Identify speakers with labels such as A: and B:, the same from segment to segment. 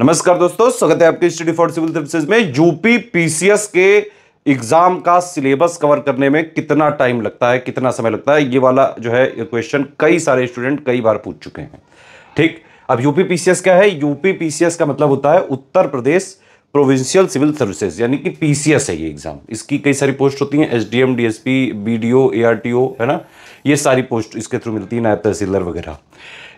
A: नमस्कार दोस्तों स्वागत है आपके स्टडी फॉर सिविल सर्विसेज में यूपी पीसीएस के एग्जाम का सिलेबस कवर करने में कितना टाइम लगता है कितना समय लगता है ये वाला जो है क्वेश्चन कई सारे स्टूडेंट कई बार पूछ चुके हैं ठीक अब यूपी पीसीएस क्या है यूपी पीसीएस का मतलब होता है Uttar Pradesh provincial civil services यानी कि पीसीएस है ये एग्जाम इसकी कई सारी पोस्ट होती हैं एसडीएम डीएसपी बीडीओ एआरटीओ है ना ये सारी पोस्ट इसके थ्रू मिलती है नायब तहसीलदार वगैरह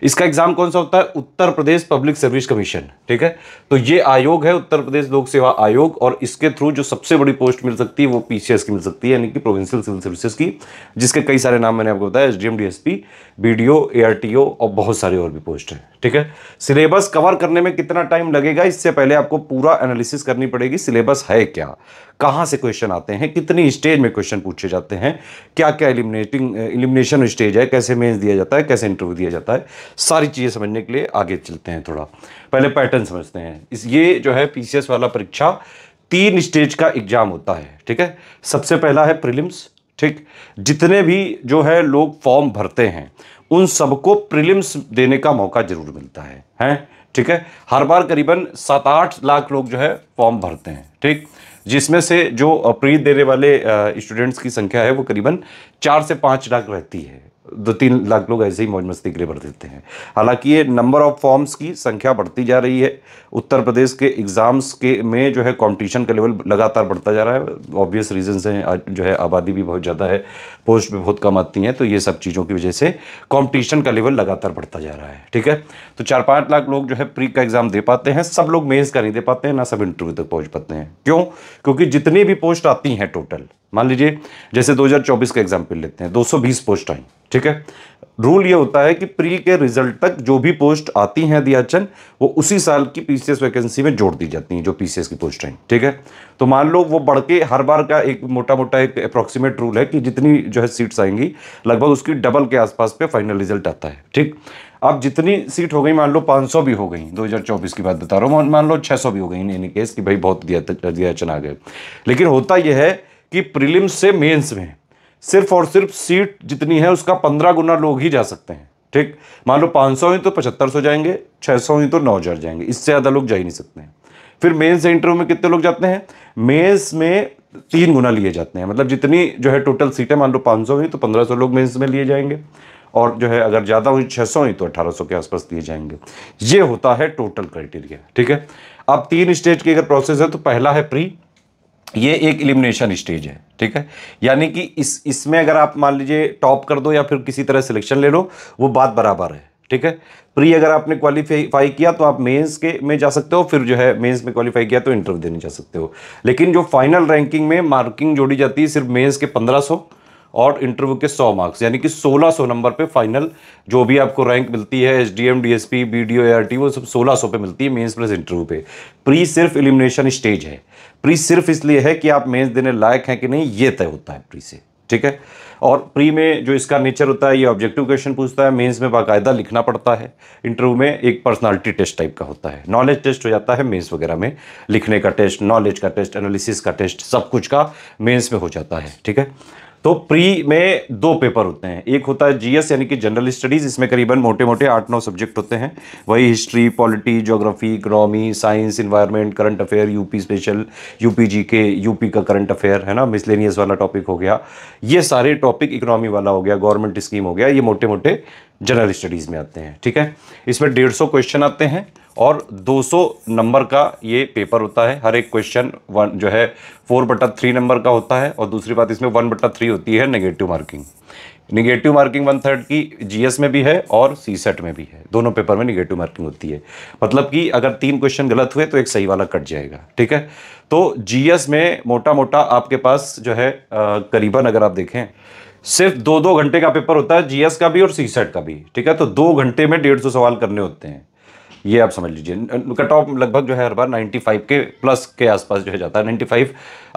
A: इसका एग्जाम कौन सा होता है Uttar Pradesh public service commission ठीक है तो ये आयोग है उत्तर प्रदेश लोक सेवा आयोग और इसके थ्रू जो सबसे बड़ी पोस्ट मिल सकती है वो पीसीएस की मिल सकती है यानी कि प्रोविंशियल सिविल सर्विसेज की जिसके कई सारे नाम मैंने आपको बताया S D M D S P B D O A R T O और बहुत सारे और भी पोस्ट हैं ठीक है सिलेबस कवर करने में कितना टाइम लगेगा इससे पहले आपको पूरा एनालिसिस करनी पड़ेगी सिलेबस है क्या कहाँ से क्वेश्चन आते हैं कितनी स्टेज में क्वेश्चन पूछे जाते हैं क्या क्या एलिमिनेटिंग एलिमिनेशन स्टेज है कैसे मेन्स दिया जाता है कैसे इंटरव्यू दिया जाता है सारी चीज़ें समझने के लिए आगे चलते हैं थोड़ा पहले पैटर्न समझते हैं इस ये जो है पी वाला परीक्षा तीन स्टेज का एग्ज़ाम होता है ठीक है सबसे पहला है प्रिलिम्स ठीक जितने भी जो है लोग फॉर्म भरते हैं उन सबको प्रिलिम्स देने का मौका जरूर मिलता है हैं ठीक है हर बार करीबन सात आठ लाख लोग जो है फॉर्म भरते हैं ठीक जिसमें से जो प्री देने वाले स्टूडेंट्स की संख्या है वो करीबन चार से पाँच लाख रहती है दो तीन लाख लोग ऐसे ही मौज मस्ती के लिए भर देते हैं हालांकि ये नंबर ऑफ फॉर्म्स की संख्या बढ़ती जा रही है उत्तर प्रदेश के एग्ज़ाम्स के में जो है कंपटीशन का लेवल लगातार बढ़ता जा रहा है ऑब्वियस रीजन से जो है आबादी भी बहुत ज़्यादा है पोस्ट भी बहुत कम आती हैं तो ये सब चीज़ों की वजह से कॉम्पिटिशन का लेवल लगातार बढ़ता जा रहा है ठीक है तो चार पाँच लाख लोग जो है प्री का एग्ज़ाम दे पाते हैं सब लोग मेन्स का नहीं दे पाते हैं ना सब इंटरव्यू तक पहुँच पाते हैं क्यों क्योंकि जितनी भी पोस्ट आती हैं टोटल मान लीजिए जैसे 2024 का एग्जाम्पल लेते हैं 220 पोस्ट आई ठीक है रूल ये होता है कि प्री के रिजल्ट तक जो भी पोस्ट आती हैं दियाचन वो उसी साल की पीसीएस वैकेंसी में जोड़ दी जाती हैं जो पीसीएस की पोस्ट आई ठीक है तो मान लो वो बढ़ के हर बार का एक मोटा मोटा एक अप्रॉक्सीमेट रूल है कि जितनी जो है सीट्स आएंगी लगभग उसकी डबल के आसपास पे फाइनल रिजल्ट आता है ठीक अब जितनी सीट हो गई मान लो 500 भी हो गई 2024 की बात बता रहा हूँ मान लो 600 भी हो गई इन एनी केस कि भाई बहुत दिया आ गए लेकिन होता यह है कि प्रीलिम्स से मेंस में सिर्फ और सिर्फ सीट जितनी है उसका पंद्रह गुना लोग ही जा सकते हैं ठीक मान लो पाँच सौ ही तो पचहत्तर सौ जाएंगे छः सौ ही तो नौ हज़ार जाएंगे इससे ज़्यादा लोग जा ही नहीं सकते हैं फिर मेंस इंटरव्यू में कितने लोग जाते हैं मेंस में तीन गुना लिए जाते हैं मतलब जितनी जो है टोटल सीटें मान लो पाँच सौ हुई तो पंद्रह सौ लोग मेन्स में लिए जाएंगे और जो है अगर ज़्यादा हुई छः सौ हुई तो अठारह सौ के आसपास लिए जाएंगे ये होता है टोटल क्राइटेरिया ठीक है अब तीन स्टेज की अगर प्रोसेस है तो पहला है प्री ये एक इलिमिनेशन स्टेज है ठीक है यानी कि इस इसमें अगर आप मान लीजिए टॉप कर दो या फिर किसी तरह सिलेक्शन ले लो वो बात बराबर है ठीक है प्री अगर आपने क्वालिफाई किया तो आप मेंस के में जा सकते हो फिर जो है मेंस में क्वालिफाई किया तो इंटरव्यू देने जा सकते हो लेकिन जो फाइनल रैंकिंग में मार्किंग जोड़ी जाती है सिर्फ मेंस के 1500 और इंटरव्यू के 100 मार्क्स यानी कि 1600 नंबर पे फाइनल जो भी आपको रैंक मिलती है S D M D S P B D O R T वो सब 1600 पे मिलती है मेंस प्लस इंटरव्यू पे प्री सिर्फ एलिमिनेशन स्टेज है प्री सिर्फ इसलिए है कि आप मेंस देने लायक हैं कि नहीं ये तय होता है प्री से ठीक है और प्री में जो इसका नेचर होता है ये ऑब्जेक्टिव क्वेश्चन पूछता है मेंस में बाकायदा लिखना पड़ता है इंटरव्यू में एक पर्सनालिटी टेस्ट टाइप का होता है नॉलेज टेस्ट हो जाता है मेंस वगैरह में लिखने का टेस्ट नॉलेज का टेस्ट एनालिसिस का टेस्ट सब कुछ का मेंस में हो जाता है ठीक है तो प्री में दो पेपर होते हैं एक होता है जीएस यानी कि जनरल स्टडीज़ इसमें करीबन मोटे मोटे आठ नौ सब्जेक्ट होते हैं वही history polity geography economy science environment current affair UP special UP G K UP का करंट अफेयर है ना मिसलेनियस वाला टॉपिक हो गया ये सारे टॉपिक इकोनॉमी वाला हो गया गवर्नमेंट स्कीम हो गया ये मोटे मोटे जनरल स्टडीज़ में आते हैं ठीक है इसमें डेढ़ सौ क्वेश्चन आते हैं और 200 नंबर का ये पेपर होता है हर एक क्वेश्चन वन जो है फोर बटा थ्री नंबर का होता है और दूसरी बात इसमें वन बटा थ्री होती है negative marking negative marking one third की जीएस में भी है और सी सेट में भी है दोनों पेपर में निगेटिव मार्किंग होती है मतलब कि अगर तीन क्वेश्चन गलत हुए तो एक सही वाला कट जाएगा ठीक है तो जीएस में मोटा मोटा आपके पास जो है करीबन अगर आप देखें सिर्फ दो दो घंटे का पेपर होता है जीएस का भी और सी सेट का भी ठीक है तो दो घंटे में डेढ़ सौ सवाल करने होते हैं ये आप समझ लीजिए कट ऑफ लगभग जो है हर बार 95 के प्लस के आसपास जो है जाता है 95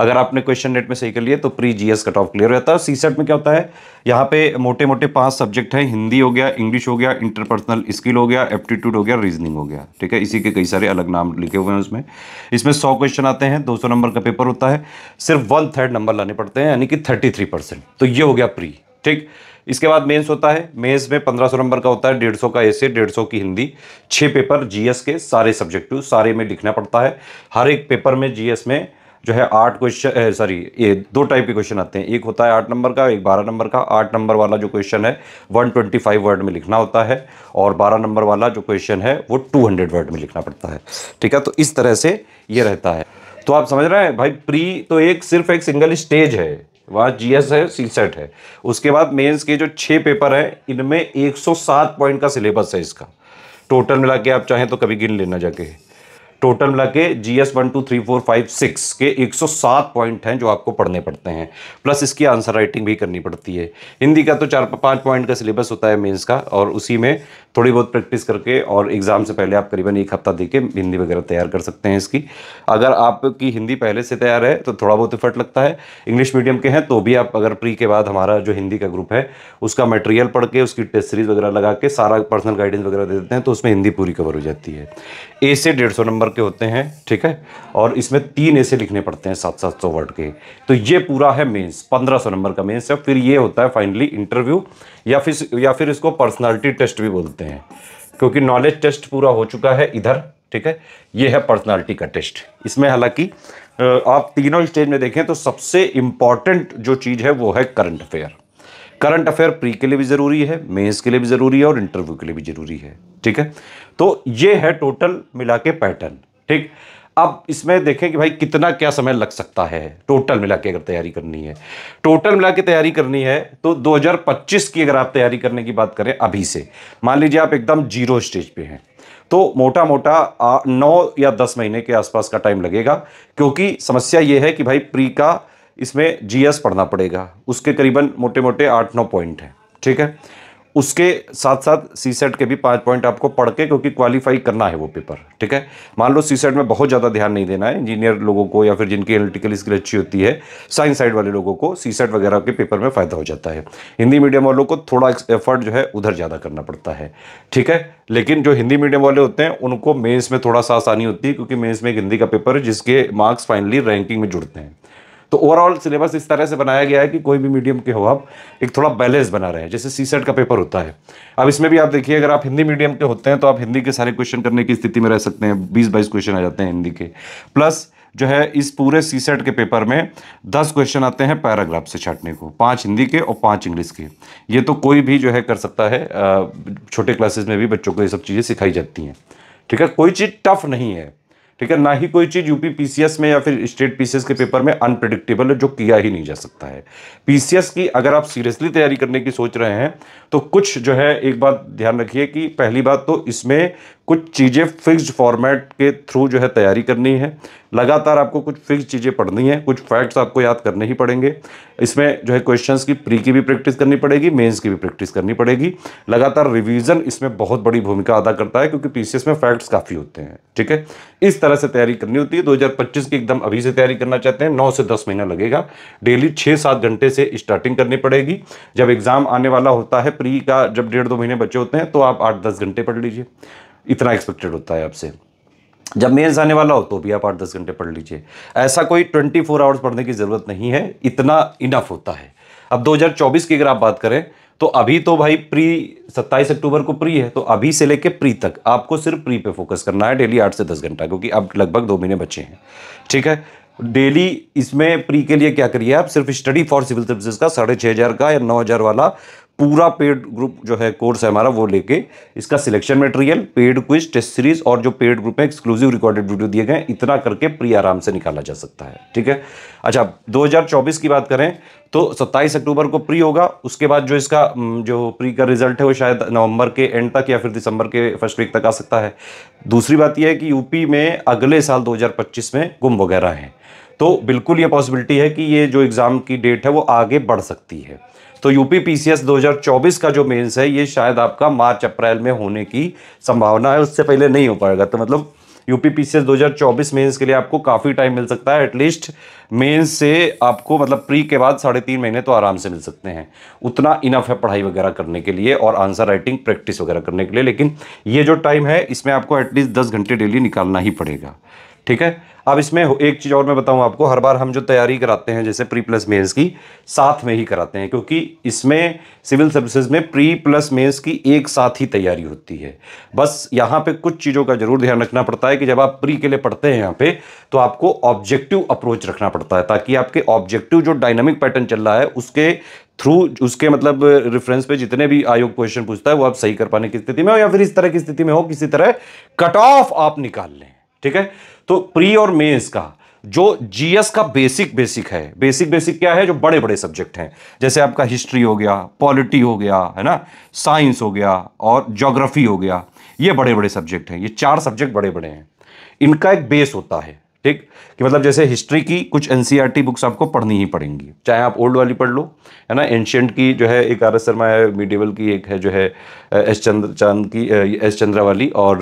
A: अगर आपने क्वेश्चन नेट में सही कर लिए तो pre GS cut off clear रहता है सी सेट में क्या होता है यहाँ पे मोटे मोटे पांच सब्जेक्ट हैं हिंदी हो गया इंग्लिश हो गया इंटरपर्सनल स्किल हो गया एप्टीट्यूड हो गया रीजनिंग हो गया ठीक है इसी के कई सारे अलग नाम लिखे हुए हैं उसमें इसमें सौ क्वेश्चन आते हैं दो नंबर का पेपर होता है सिर्फ वन थर्ड नंबर लाने पड़ते हैं यानी कि थर्टी तो ये हो गया प्री ठीक इसके बाद मेंस होता है मेंस में पंद्रह सौ नंबर का होता है डेढ़ सौ का ऐसे डेढ़ सौ की हिंदी छः पेपर जीएस के सारे सब्जेक्टिव सारे में लिखना पड़ता है हर एक पेपर में जीएस में जो है आठ क्वेश्चन सॉरी ये दो टाइप के क्वेश्चन आते हैं एक होता है आठ नंबर का एक बारह नंबर का आठ नंबर वाला जो क्वेश्चन है वन ट्वेंटी फाइव वर्ड में लिखना होता है और बारह नंबर वाला जो क्वेश्चन है वो टू हंड्रेड वर्ड में लिखना पड़ता है ठीक है तो इस तरह से ये रहता है तो आप समझ रहे हैं भाई प्री तो एक सिर्फ एक सिंगल स्टेज है वहाँ जीएस है सीसेट है उसके बाद मेंस के जो छः पेपर हैं इनमें 107 पॉइंट का सिलेबस है इसका टोटल मिला के आप चाहें तो कभी गिन लेना जाके टोटल मिला के G S one two three four five six के 107 पॉइंट हैं जो आपको पढ़ने पड़ते हैं प्लस इसकी आंसर राइटिंग भी करनी पड़ती है हिंदी का तो चार पाँच पॉइंट का सिलेबस होता है मेन्स का और उसी में थोड़ी बहुत प्रैक्टिस करके और एग्ज़ाम से पहले आप करीबन एक हफ्ता दे के हिंदी वगैरह तैयार कर सकते हैं इसकी अगर आपकी हिंदी पहले से तैयार है तो थोड़ा बहुत इफर्ट लगता है इंग्लिश मीडियम के हैं तो भी आप अगर प्री के बाद हमारा जो हिंदी का ग्रुप है उसका मटेरियल पढ़ के उसकी टेस्ट सीरीज़ वगैरह लगा के सारा पर्सनल गाइडेंस वगैरह दे देते हैं तो उसमें हिंदी पूरी कवर हो जाती है ए से डेढ़ सौ नंबर के होते हैं ठीक है और इसमें तीन से लिखने पड़ते हैं सात सात सौ वर्ड के तो ये पूरा है मेन्स पंद्रह सौ नंबर का मेन्स है फिर ये होता है फाइनली इंटरव्यू या फिर या फिर इसको पर्सनालिटी टेस्ट भी बोलते हैं क्योंकि नॉलेज टेस्ट पूरा हो चुका है इधर ठीक है ये है पर्सनालिटी का टेस्ट इसमें हालांकि आप तीनों स्टेज में देखें तो सबसे इम्पॉर्टेंट जो चीज़ है वो है current affair current affair pre के लिए भी ज़रूरी है मेंस के लिए भी ज़रूरी है और इंटरव्यू के लिए भी ज़रूरी है ठीक है तो ये है टोटल मिला के पैटर्न ठीक अब इसमें देखें कि भाई कितना क्या समय लग सकता है टोटल मिला के अगर तैयारी करनी है टोटल मिला के तैयारी करनी है तो 2025 की अगर आप तैयारी करने की बात करें अभी से मान लीजिए आप एकदम जीरो स्टेज पे हैं तो मोटा मोटा नौ या दस महीने के आसपास का टाइम लगेगा क्योंकि समस्या ये है कि भाई प्री का इसमें जीएस पढ़ना पड़ेगा उसके करीबन मोटे मोटे आठ नौ पॉइंट हैं ठीक है उसके साथ साथ सी सेट के भी पाँच पॉइंट आपको पढ़ के क्योंकि क्वालिफाई करना है वो पेपर ठीक है मान लो सी सेट में बहुत ज़्यादा ध्यान नहीं देना है इंजीनियर लोगों को या फिर जिनकी एनलिटिकल स्किल अच्छी होती है साइंस साइड वाले लोगों को सी सेट वगैरह के पेपर में फ़ायदा हो जाता है हिंदी मीडियम वालों को थोड़ा एफर्ट जो है उधर ज़्यादा करना पड़ता है ठीक है लेकिन जो हिंदी मीडियम वाले होते हैं उनको मेन्स में थोड़ा सा आसानी होती है क्योंकि मेन्स में एक हिंदी का पेपर है जिसके मार्क्स फाइनली रैंकिंग में जुड़ते हैं तो ओवरऑल सिलेबस इस तरह से बनाया गया है कि कोई भी मीडियम के हो आप एक थोड़ा बैलेंस बना रहे हैं जैसे सी सेट का पेपर होता है अब इसमें भी आप देखिए अगर आप हिंदी मीडियम के होते हैं तो आप हिंदी के सारे क्वेश्चन करने की स्थिति में रह सकते हैं बीस बाईस क्वेश्चन आ जाते हैं हिंदी के प्लस जो है इस पूरे सी सेट के पेपर में दस क्वेश्चन आते हैं पैराग्राफ से छाटने को पांच हिंदी के और पांच इंग्लिश के ये तो कोई भी जो है कर सकता है छोटे क्लासेस में भी बच्चों को ये सब चीज़ें सिखाई जाती हैं ठीक है कोई चीज़ टफ नहीं है ठीक है ना ही कोई चीज़ यूपी पीसीएस में या फिर स्टेट पीसीएस के पेपर में अनप्रडिक्टेबल है जो किया ही नहीं जा सकता है पीसीएस की अगर आप सीरियसली तैयारी करने की सोच रहे हैं तो कुछ जो है एक बात ध्यान रखिए कि पहली बात तो इसमें कुछ चीज़ें फिक्स्ड फॉर्मेट के थ्रू जो है तैयारी करनी है लगातार आपको कुछ फिक्स चीज़ें पढ़नी है कुछ फैक्ट्स आपको याद करने ही पड़ेंगे इसमें जो है क्वेश्चंस की प्री की भी प्रैक्टिस करनी पड़ेगी मेंस की भी प्रैक्टिस करनी पड़ेगी लगातार रिवीजन इसमें बहुत बड़ी भूमिका अदा करता है क्योंकि पी में फैक्ट्स काफ़ी होते हैं ठीक है इस तरह से तैयारी करनी होती है दो की एकदम अभी से तैयारी करना चाहते हैं नौ से दस महीना लगेगा डेली छः सात घंटे से स्टार्टिंग करनी पड़ेगी जब एग्ज़ाम आने वाला होता है प्री का जब डेढ़ दो महीने बचे होते हैं तो आप आठ दस घंटे पढ़ लीजिए इतना एक्सपेक्टेड होता है आपसे जब मेन्स आने वाला हो तो भी आप आठ दस घंटे पढ़ लीजिए ऐसा कोई ट्वेंटी फोर आवर्स पढ़ने की ज़रूरत नहीं है इतना इनफ होता है अब 2024 की अगर आप बात करें तो अभी तो भाई प्री 27 अक्टूबर को प्री है तो अभी से लेके प्री तक आपको सिर्फ प्री पे फोकस करना है डेली आठ से दस घंटा क्योंकि अब लगभग दो महीने बचे हैं ठीक है डेली इसमें प्री के लिए क्या करिए आप सिर्फ स्टडी फॉर सिविल सर्विसेज का साढ़े छः हज़ार का या नौ हज़ार वाला पूरा पेड ग्रुप जो है कोर्स है हमारा वो लेके इसका selection material paid quiz test series और जो पेड ग्रुप है एक्सक्लूसिव रिकॉर्डेड वीडियो दिए गए इतना करके प्री आराम से निकाला जा सकता है ठीक है अच्छा 2024 की बात करें तो 27 अक्टूबर को प्री होगा उसके बाद जो इसका जो प्री का रिजल्ट है वो शायद नवंबर के एंड तक या फिर दिसंबर के फर्स्ट वीक तक आ सकता है दूसरी बात यह है कि यूपी में अगले साल दो में गुम वगैरह हैं तो बिल्कुल ये पॉसिबिलिटी है कि ये जो एग्ज़ाम की डेट है वो आगे बढ़ सकती है तो यूपी पीसीएस 2024 का जो मेंस है ये शायद आपका मार्च अप्रैल में होने की संभावना है उससे पहले नहीं हो पाएगा तो मतलब यूपी पीसीएस 2024 मेंस के लिए आपको काफ़ी टाइम मिल सकता है एटलीस्ट मेंस से आपको मतलब प्री के बाद साढ़े तीन महीने तो आराम से मिल सकते हैं उतना इनफ है पढ़ाई वगैरह करने के लिए और आंसर राइटिंग प्रैक्टिस वगैरह करने के लिए लेकिन ये जो टाइम है इसमें आपको एटलीस्ट दस घंटे डेली निकालना ही पड़ेगा ठीक है अब इसमें एक चीज़ और मैं बताऊं आपको हर बार हम जो तैयारी कराते हैं जैसे प्री प्लस मेंस की साथ में ही कराते हैं क्योंकि इसमें सिविल सर्विसेज में प्री प्लस मेंस की एक साथ ही तैयारी होती है बस यहाँ पे कुछ चीज़ों का ज़रूर ध्यान रखना पड़ता है कि जब आप प्री के लिए पढ़ते हैं यहाँ पे तो आपको ऑब्जेक्टिव अप्रोच रखना पड़ता है ताकि आपके ऑब्जेक्टिव जो डायनामिक पैटर्न चल रहा है उसके थ्रू उसके मतलब रेफरेंस पे जितने भी आयोग क्वेश्चन पूछता है वो आप सही कर पाने की स्थिति में हो या फिर इस तरह की स्थिति में हो किसी तरह कट ऑफ आप निकाल लें ठीक है तो प्री और मेंस का जो जीएस का बेसिक बेसिक है बेसिक बेसिक क्या है जो बड़े बड़े सब्जेक्ट हैं जैसे आपका हिस्ट्री हो गया पॉलिटी हो गया है ना साइंस हो गया और ज्योग्राफी हो गया ये बड़े बड़े सब्जेक्ट हैं ये चार सब्जेक्ट बड़े बड़े हैं इनका एक बेस होता है ठीक कि मतलब जैसे हिस्ट्री की कुछ एन बुक्स e आपको पढ़नी ही पड़ेंगी चाहे आप ओल्ड वाली पढ़ लो है ना एंशियंट की जो है एक आर एस शर्मा है मीडियवल की एक है जो है एस चंद्र चांद की एस चंद्रा वाली और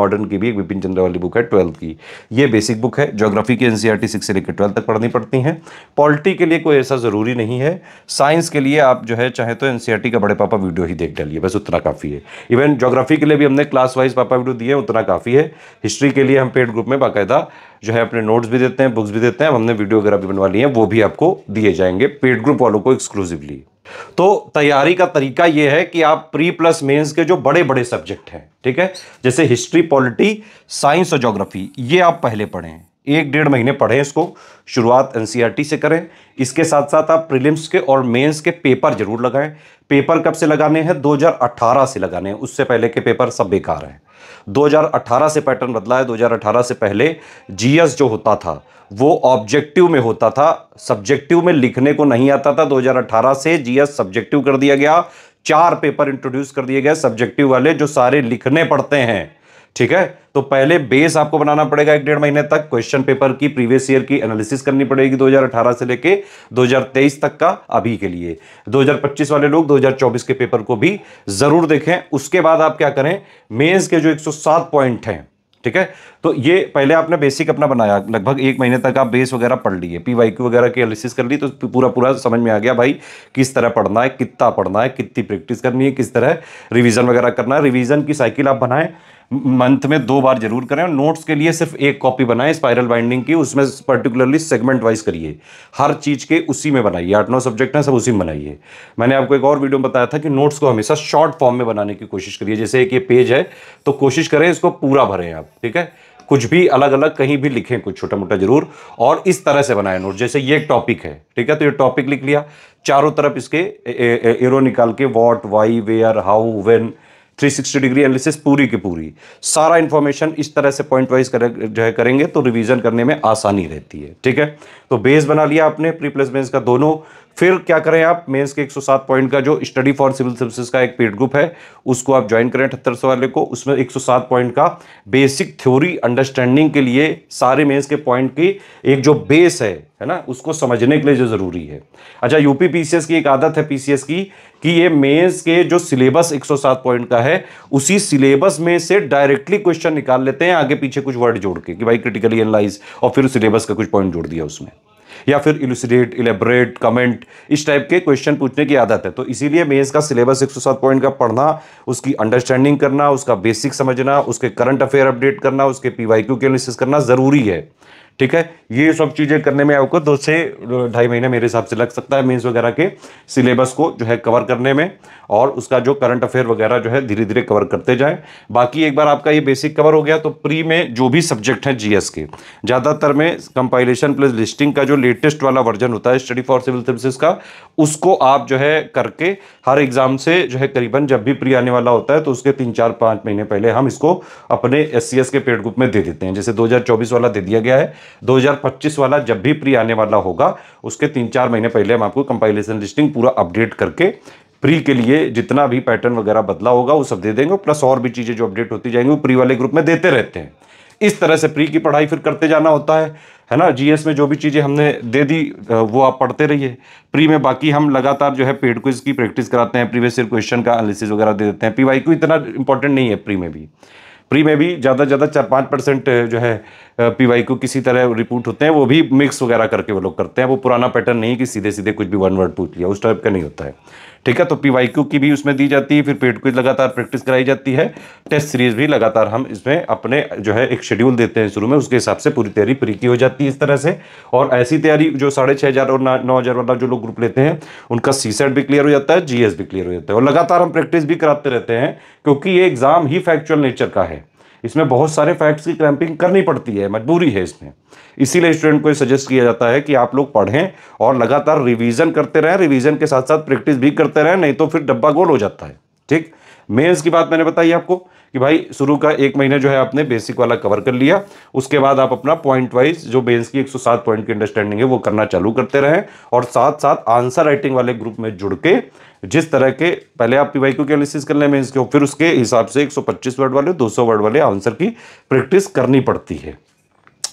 A: मॉडर्न की भी एक विपिन चंद्रा वाली बुक है ट्वेल्थ की ये बेसिक बुक है जोग्राफी की एन सी सिक्स से लेकर ट्वेल्थ तक पढ़नी पड़ती हैं पॉलिटी के लिए कोई ऐसा ज़रूरी नहीं है साइंस के लिए आप जो है चाहे तो एन e का बड़े पापा वीडियो ही देख डालिए बस उतना काफ़ी है इवन जोग्राफी के लिए भी हमने क्लास वाइज पापा वीडियो दिए उतना काफ़ी है हिस्ट्री के लिए हम पेड ग्रुप में बाकायदा जो है अपने नोट्स भी देते हैं बुक्स भी देते हैं हमने वीडियो वगैरह भी बनवा ली है वो भी आपको दिए जाएंगे पेड ग्रुप वालों को एक्सक्लूसिवली तो तैयारी का तरीका यह है कि आप प्री प्लस मेंस के जो बड़े बड़े सब्जेक्ट हैं ठीक है जैसे हिस्ट्री पॉलिटी साइंस और जोग्राफी ये आप पहले पढ़ें एक डेढ़ महीने पढ़ें इसको शुरुआत एनसीईआरटी e से करें इसके साथ साथ आप प्रीलिम्स के और मेंस के पेपर जरूर लगाएं पेपर कब से लगाने हैं 2018 से लगाने हैं उससे पहले के पेपर सब बेकार हैं 2018 से पैटर्न बदला है 2018 से पहले जीएस जो होता था वो ऑब्जेक्टिव में होता था सब्जेक्टिव में लिखने को नहीं आता था दो से जी सब्जेक्टिव कर दिया गया चार पेपर इंट्रोड्यूस कर दिए गए सब्जेक्टिव वाले जो सारे लिखने पड़ते हैं ठीक है तो पहले बेस आपको बनाना पड़ेगा एक डेढ़ महीने तक क्वेश्चन पेपर की प्रीवियस ईयर की एनालिसिस करनी पड़ेगी 2018 से लेके 2023 तक का अभी के लिए 2025 वाले लोग 2024 के पेपर को भी जरूर देखें उसके बाद आप क्या करें मेंस के जो 107 पॉइंट हैं ठीक है तो ये पहले आपने बेसिक अपना बनाया लगभग एक महीने तक आप बेस वगैरह पढ़ लिए पी वाई क्यू वगैरह की एनालिसिस कर ली तो पूरा पूरा समझ में आ गया भाई किस तरह पढ़ना है कितना पढ़ना है कितनी प्रैक्टिस करनी है किस तरह रिवीजन वगैरह करना है रिवीजन की साइकिल आप बनाएं मंथ में दो बार जरूर करें और नोट्स के लिए सिर्फ एक कॉपी बनाएं स्पाइरल बाइंडिंग की उसमें पर्टिकुलरली सेगमेंट वाइज करिए हर चीज़ के उसी में बनाइए आठ नौ सब्जेक्ट हैं सब उसी में बनाइए मैंने आपको एक और वीडियो में बताया था कि नोट्स को हमेशा शॉर्ट फॉर्म में बनाने की कोशिश करिए जैसे एक ये पेज है तो कोशिश करें इसको पूरा भरें आप ठीक है कुछ भी अलग अलग कहीं भी लिखें कुछ छोटा मोटा जरूर और इस तरह से बनाए नोट जैसे ये एक टॉपिक है ठीक है तो ये टॉपिक लिख लिया चारों तरफ इसके एरो निकाल के what why where how when 360 degree analysis पूरी की पूरी सारा इन्फॉर्मेशन इस तरह से पॉइंट वाइज कर जो है करेंगे तो रिवीजन करने में आसानी रहती है ठीक है तो बेस बना लिया आपने प्री प्लेसमेंट्स का दोनों फिर क्या करें आप मेंस के 107 पॉइंट का जो स्टडी फॉर सिविल सर्विसेज का एक पेड ग्रुप है उसको आप ज्वाइन करें अठहत्तर सौ वाले को उसमें 107 पॉइंट का बेसिक थ्योरी अंडरस्टैंडिंग के लिए सारे मेंस के पॉइंट की एक जो बेस है है ना उसको समझने के लिए जो ज़रूरी है अच्छा यूपी पीसीएस की एक आदत है पीसीएस की कि ये मेंस के जो सिलेबस 107 पॉइंट का है उसी सिलेबस में से डायरेक्टली क्वेश्चन निकाल लेते हैं आगे पीछे कुछ वर्ड जोड़ के कि भाई क्रिटिकली एनालाइज और फिर सिलेबस का कुछ पॉइंट जोड़ दिया उसमें या फिर इलुसिडेट इलेबरेट कमेंट इस टाइप के क्वेश्चन पूछने की आदत है तो इसीलिए मेज का सिलेबस 107 पॉइंट का पढ़ना उसकी अंडरस्टैंडिंग करना उसका बेसिक समझना उसके करंट अफेयर अपडेट करना उसके पी वाई क्यू के एनालिसिस करना ज़रूरी है ठीक है ये सब चीज़ें करने में आपको दो से ढाई महीने मेरे हिसाब से लग सकता है मीन्स वगैरह के सिलेबस को जो है कवर करने में और उसका जो करंट अफेयर वगैरह जो है धीरे धीरे कवर करते जाएं बाकी एक बार आपका ये बेसिक कवर हो गया तो प्री में जो भी सब्जेक्ट हैं जीएस के ज़्यादातर में कंपाइलेशन प्लस लिस्टिंग का जो लेटेस्ट वाला वर्जन होता है स्टडी फॉर सिविल सर्विसेज का उसको आप जो है करके हर एग्ज़ाम से जो है करीबन जब भी प्री आने वाला होता है तो उसके तीन चार पाँच महीने पहले हम इसको अपने एस के पेड ग्रुप में दे देते हैं जैसे दो वाला दे दिया गया है 2025 वाला जब भी प्री आने वाला होगा उसके तीन चार महीने पहले हम आपको कंपाइलेशन लिस्टिंग पूरा अपडेट करके प्री के लिए जितना भी पैटर्न वगैरह बदला होगा वो सब दे देंगे प्लस और भी चीज़ें जो अपडेट होती जाएंगी वो प्री वाले ग्रुप में देते रहते हैं इस तरह से प्री की पढ़ाई फिर करते जाना होता है है ना जीएस में जो भी चीज़ें हमने दे दी वो आप पढ़ते रहिए प्री में बाकी हम लगातार जो है पेड क्विज की प्रैक्टिस कराते हैं प्रीवियस ईयर क्वेश्चन का एनालिसिस वगैरह दे देते हैं पी को इतना इंपॉर्टेंट नहीं है प्री में भी प्री में भी ज़्यादा ज़्यादा चार पाँच परसेंट जो है पी को किसी तरह रिपूट होते हैं वो भी मिक्स वगैरह करके वो लोग करते हैं वो पुराना पैटर्न नहीं कि सीधे सीधे कुछ भी वन वर्ड पूछ लिया उस टाइप का नहीं होता है ठीक है तो पी की भी उसमें दी जाती है फिर पेड क्विज लगातार प्रैक्टिस कराई जाती है टेस्ट सीरीज भी लगातार हम इसमें अपने जो है एक शेड्यूल देते हैं शुरू में उसके हिसाब से पूरी तैयारी पूरी की हो जाती है इस तरह से और ऐसी तैयारी जो साढ़े छः हज़ार और नौ हज़ार वाला जो लोग ग्रुप लेते हैं उनका सी सेट भी क्लियर हो जाता है जी भी क्लियर हो जाता है और लगातार हम प्रैक्टिस भी कराते रहते हैं क्योंकि ये एग्ज़ाम ही फैक्चुअल नेचर का है इसमें बहुत सारे फैक्ट्स की क्रैम्पिंग करनी पड़ती है मजबूरी है इसमें इसीलिए स्टूडेंट को ये सजेस्ट किया जाता है कि आप लोग पढ़ें और लगातार रिवीजन करते रहें रिवीजन के साथ साथ प्रैक्टिस भी करते रहें नहीं तो फिर डब्बा गोल हो जाता है ठीक मेंस की बात मैंने बताई आपको कि भाई शुरू का एक महीना जो है आपने बेसिक वाला कवर कर लिया उसके बाद आप अपना पॉइंट वाइज जो मेन्स की 107 पॉइंट की अंडरस्टैंडिंग है वो करना चालू करते रहें और साथ साथ आंसर राइटिंग वाले ग्रुप में जुड़ के जिस तरह के पहले आप पीवाई क्यू की एनालिसिस कर लें इसके फिर उसके हिसाब से 125 वर्ड वाले 200 वर्ड वाले आंसर की प्रैक्टिस करनी पड़ती है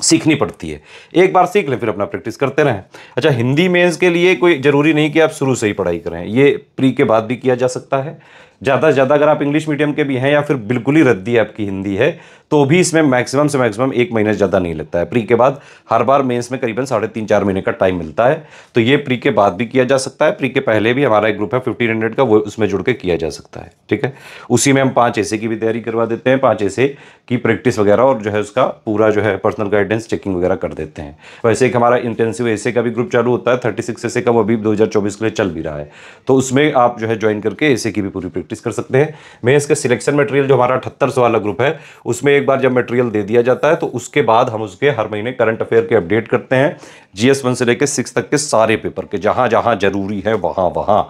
A: सीखनी पड़ती है एक बार सीख लें फिर अपना प्रैक्टिस करते रहें अच्छा हिंदी मेंस के लिए कोई ज़रूरी नहीं कि आप शुरू से ही पढ़ाई करें ये प्री के बाद भी किया जा सकता है ज़्यादा से ज़्यादा अगर आप इंग्लिश मीडियम के भी हैं या फिर बिल्कुल ही रद्दी आपकी हिंदी है तो भी इसमें मैक्सिमम से मैक्सिमम एक महीने ज़्यादा नहीं लगता है प्री के बाद हर बार मेंस में करीबन साढ़े तीन चार महीने का टाइम मिलता है तो ये प्री के बाद भी किया जा सकता है प्री के पहले भी हमारा एक ग्रुप है फिफ्टीन हंड्रेड का वो उसमें जुड़ के किया जा सकता है ठीक है उसी में हम पाँच ऐसे की भी तैयारी करवा देते हैं पाँच ऐसे की प्रैक्टिस वगैरह और जो है उसका पूरा जो है पर्सनल गाइडेंस चेकिंग वगैरह कर देते हैं वैसे एक हमारा इंटेंसिव ऐसे का भी ग्रुप चालू होता है थर्टी सिक्स का वो अभी दो के लिए चल भी रहा है तो उसमें आप जो है ज्वाइन करके ऐसे की भी पूरी प्रैक्टिस कर सकते हैं मैं के सिलेक्शन मटेरियल जो हमारा अठहत्तर सौ वाला ग्रुप है उसमें एक बार जब मटेरियल दे दिया जाता है तो उसके बाद हम उसके हर महीने करंट अफेयर के अपडेट करते हैं जी वन से लेकर सिक्स तक के सारे पेपर के जहाँ जहाँ जरूरी है वहाँ वहाँ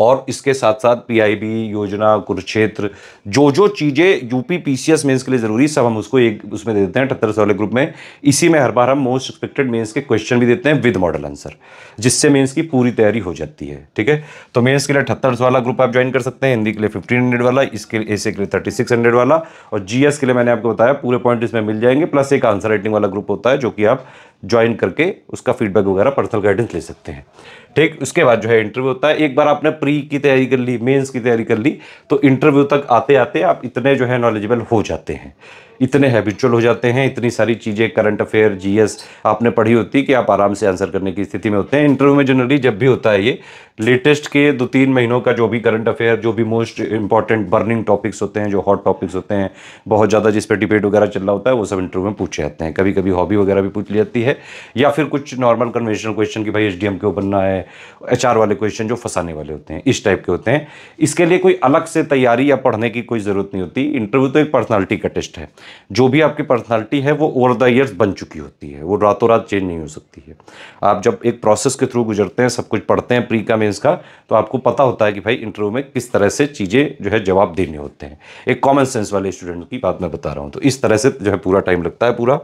A: और इसके साथ साथ पीआईबी योजना कुरुक्षेत्र जो जो चीज़ें यूपी पीसीएस मेंस के लिए ज़रूरी सब हम उसको एक उसमें दे देते हैं अठहत्तर वाले ग्रुप में इसी में हर बार हम मोस्ट एक्सपेक्टेड मेंस के क्वेश्चन भी देते हैं विद मॉडल आंसर जिससे मेंस की पूरी तैयारी हो जाती है ठीक है तो मेन्स के लिए अठहत्तर वाला ग्रुप आप ज्वाइन कर सकते हैं हिंदी के लिए फिफ्टीन हंड्रेड वाला इसके लिए एसे के लिए थर्टी सिक्स हंड्रेड वाला और जी के लिए मैंने आपको बताया पूरे पॉइंट इसमें मिल जाएंगे प्लस एक आंसर राइटिंग वाला ग्रुप होता है जो कि आप ज्वाइन करके उसका फीडबैक वगैरह पर्सनल गाइडेंस ले सकते हैं ठीक उसके बाद जो है इंटरव्यू होता है एक बार आपने प्री की तैयारी कर ली मेंस की तैयारी कर ली तो इंटरव्यू तक आते आते आप इतने जो है नॉलेजेबल हो जाते हैं इतने हैबिचुअल हो जाते हैं इतनी सारी चीज़ें करंट अफेयर जीएस आपने पढ़ी होती है कि आप आराम से आंसर करने की स्थिति में होते हैं इंटरव्यू में जनरली जब भी होता है ये लेटेस्ट के दो तीन महीनों का जो भी करंट अफेयर जो भी मोस्ट इंपॉर्टेंट बर्निंग टॉपिक्स होते हैं जो हॉट टॉपिक्स होते हैं बहुत ज़्यादा जिस पर डिबेट वगैरह चल रहा होता है वो सब इंटरव्यू में पूछे जाते हैं कभी कभी हॉबी वगैरह भी पूछ ली जाती है या फिर कुछ नॉर्मल कन्वेंशनल क्वेश्चन कि भाई एच क्यों बनना है है एच वाले क्वेश्चन जो फंसाने वाले होते हैं इस टाइप के होते हैं इसके लिए कोई अलग से तैयारी या पढ़ने की कोई ज़रूरत नहीं होती इंटरव्यू तो एक पर्सनैलिटी का टेस्ट है जो भी आपकी पर्सनैलिटी है वो ओवर द ईयर्स बन चुकी होती है वो रातों रात चेंज नहीं हो सकती है आप जब एक प्रोसेस के थ्रू गुजरते हैं सब कुछ पढ़ते हैं प्री का मेन्स का तो आपको पता होता है कि भाई इंटरव्यू में किस तरह से चीज़ें जो है जवाब देने होते हैं एक कॉमन सेंस वाले स्टूडेंट की बात मैं बता रहा हूँ तो इस तरह से जो है पूरा टाइम लगता है पूरा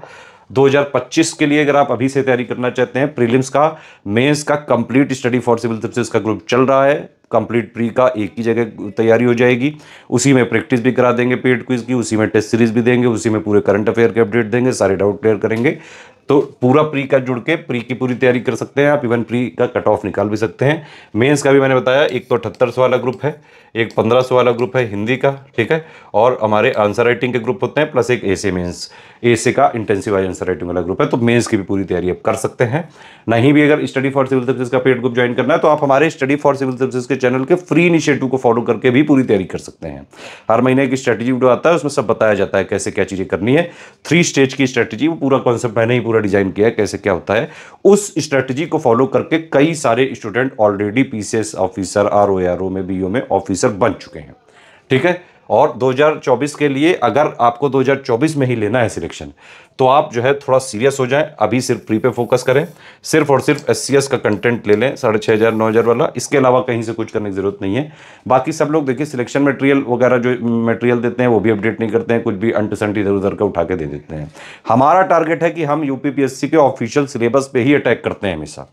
A: 2025 के लिए अगर आप अभी से तैयारी करना चाहते हैं प्रीलिम्स का मेंस का complete study for civil services का ग्रुप चल रहा है कंप्लीट प्री का एक ही जगह तैयारी हो जाएगी उसी में प्रैक्टिस भी करा देंगे पेड क्विज की उसी में टेस्ट सीरीज भी देंगे उसी में पूरे करंट अफेयर के अपडेट देंगे सारे डाउट क्लियर करेंगे तो पूरा प्री का जुड़ के प्री की पूरी तैयारी कर सकते हैं आप इवन प्री का कट ऑफ निकाल भी सकते हैं मेंस का भी मैंने बताया एक तो अठहत्तर वाला ग्रुप है एक पंद्रह सौ वाला ग्रुप है हिंदी का ठीक है और हमारे आंसर राइटिंग के ग्रुप होते हैं प्लस एक एसी मेंस एसी ए का इंटेंसिव आंसर राइटिंग वाला ग्रुप है तो मेन्स की भी पूरी तैयारी आप कर सकते हैं नहीं भी अगर स्टडी फॉर सिविल सर्विस का पेड ग्रुप ज्वाइन करना है तो आप हमारे स्टडी फॉर सिविल सर्विस के चैनल के फ्री इनिशिएटिव को फॉलो करके भी पूरी तैयारी कर सकते हैं हर महीने की स्ट्रेटेजी वीडियो आता है उसमें सब बताया जाता है कैसे क्या चीज़ें करनी है थ्री स्टेज की स्ट्रैटेजी वो पूरा कॉन्सेप्ट मैंने ही पूरा डिजाइन किया है कैसे क्या होता है उस स्ट्रेटेजी को फॉलो करके कई सारे student already PCS officer R O में बी में ऑफिस ऑफिसर बन चुके हैं ठीक है और 2024 के लिए अगर आपको 2024 में ही लेना है सिलेक्शन तो आप जो है थोड़ा सीरियस हो जाएं अभी सिर्फ प्री पे फोकस करें सिर्फ और सिर्फ एस का कंटेंट ले लें साढ़े छः हज़ार नौ हज़ार वाला इसके अलावा कहीं से कुछ करने की ज़रूरत नहीं है बाकी सब लोग देखिए सिलेक्शन मटेरियल वगैरह जो मटेरियल देते हैं वो भी अपडेट नहीं करते हैं कुछ भी अंटसंट इधर उधर का उठा के दे देते हैं हमारा टारगेट है कि हम यू के ऑफिशियल सिलेबस पर ही अटैक करते हैं हमेशा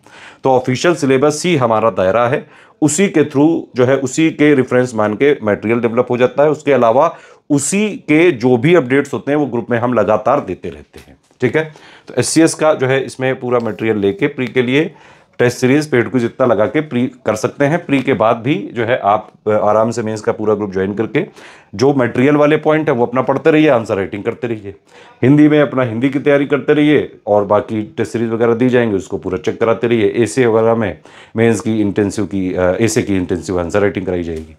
A: तो ऑफिशियल सिलेबस ही हमारा दायरा है उसी के थ्रू जो है उसी के रेफरेंस मान के मटेरियल डेवलप हो जाता है उसके अलावा उसी के जो भी अपडेट्स होते हैं वो ग्रुप में हम लगातार देते रहते हैं ठीक है तो एस का जो है इसमें पूरा मटेरियल लेके प्री के लिए टेस्ट सीरीज पेड को जितना लगा के प्री कर सकते हैं प्री के बाद भी जो है आप आराम से मेंस का पूरा ग्रुप ज्वाइन करके जो मटेरियल वाले पॉइंट है वो अपना पढ़ते रहिए आंसर राइटिंग करते रहिए हिंदी में अपना हिंदी की तैयारी करते रहिए और बाकी टेस्ट सीरीज वगैरह दी जाएंगे उसको पूरा चेक कराते रहिए ए वगैरह में मेन्स की इंटेंसिव की ए की इंटेंसिव आंसर राइटिंग कराई जाएगी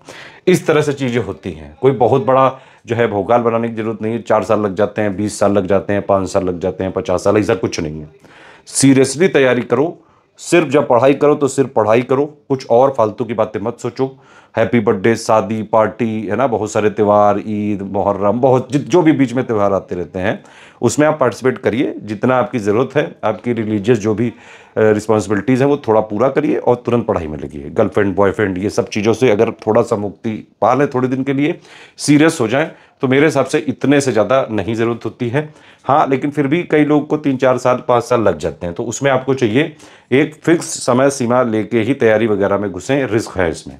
A: इस तरह से चीज़ें होती हैं कोई बहुत बड़ा जो है भोगाल बनाने की जरूरत नहीं है चार साल लग जाते हैं बीस साल लग जाते हैं पाँच साल लग जाते हैं पचास साल ऐसा कुछ नहीं है सीरियसली तैयारी करो सिर्फ जब पढ़ाई करो तो सिर्फ पढ़ाई करो कुछ और फालतू की बातें मत सोचो हैप्पी बर्थडे शादी पार्टी है ना बहुत सारे त्यौहार ईद मुहर्रम बहुत जो भी बीच में त्यौहार आते रहते हैं उसमें आप पार्टिसिपेट करिए जितना आपकी ज़रूरत है आपकी रिलीजियस जो भी रिस्पॉन्सिबिलिटीज़ हैं वो थोड़ा पूरा करिए और तुरंत पढ़ाई में लगी गर्लफ्रेंड बॉयफ्रेंड ये सब चीज़ों से अगर थोड़ा सा मुक्ति पा लें थोड़े दिन के लिए सीरियस हो जाएँ तो मेरे हिसाब से इतने से ज़्यादा नहीं ज़रूरत होती है हाँ लेकिन फिर भी कई लोग को तीन चार साल पाँच साल लग जाते हैं तो उसमें आपको चाहिए एक फिक्स समय सीमा लेके ही तैयारी वगैरह में घुसें रिस्क है इसमें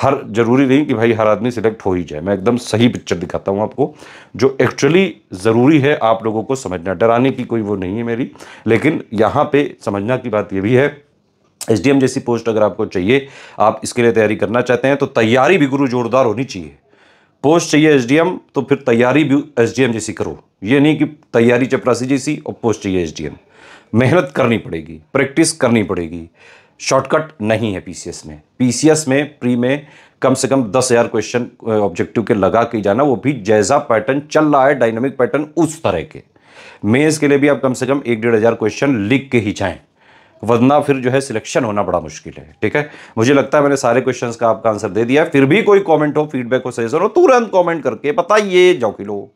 A: हर जरूरी नहीं कि भाई हर आदमी सिलेक्ट हो ही जाए मैं एकदम सही पिक्चर दिखाता हूँ आपको जो एक्चुअली ज़रूरी है आप लोगों को समझना डराने की कोई वो नहीं है मेरी लेकिन यहाँ पर समझना की बात ये भी है एस जैसी पोस्ट अगर आपको चाहिए आप इसके लिए तैयारी करना चाहते हैं तो तैयारी भी गुरु जोरदार होनी चाहिए पोस्ट चाहिए एसडीएम तो फिर तैयारी भी एसडीएम जैसी करो ये नहीं कि तैयारी चपरासी जैसी और पोस्ट चाहिए एसडीएम मेहनत करनी पड़ेगी प्रैक्टिस करनी पड़ेगी शॉर्टकट नहीं है पीसीएस में पीसीएस में प्री में कम से कम दस हज़ार क्वेश्चन ऑब्जेक्टिव के लगा के जाना वो भी जैसा पैटर्न चल रहा है डायनामिक पैटर्न उस तरह के मेज़ के लिए भी आप कम से कम एक डेढ़ हज़ार क्वेश्चन लिख के ही जाएं वरना फिर जो है सिलेक्शन होना बड़ा मुश्किल है ठीक है मुझे लगता है मैंने सारे क्वेश्चंस का आपका आंसर दे दिया है फिर भी कोई कमेंट हो फीडबैक हो सजेशन हो तुरंत कमेंट करके बताइए जौकिलो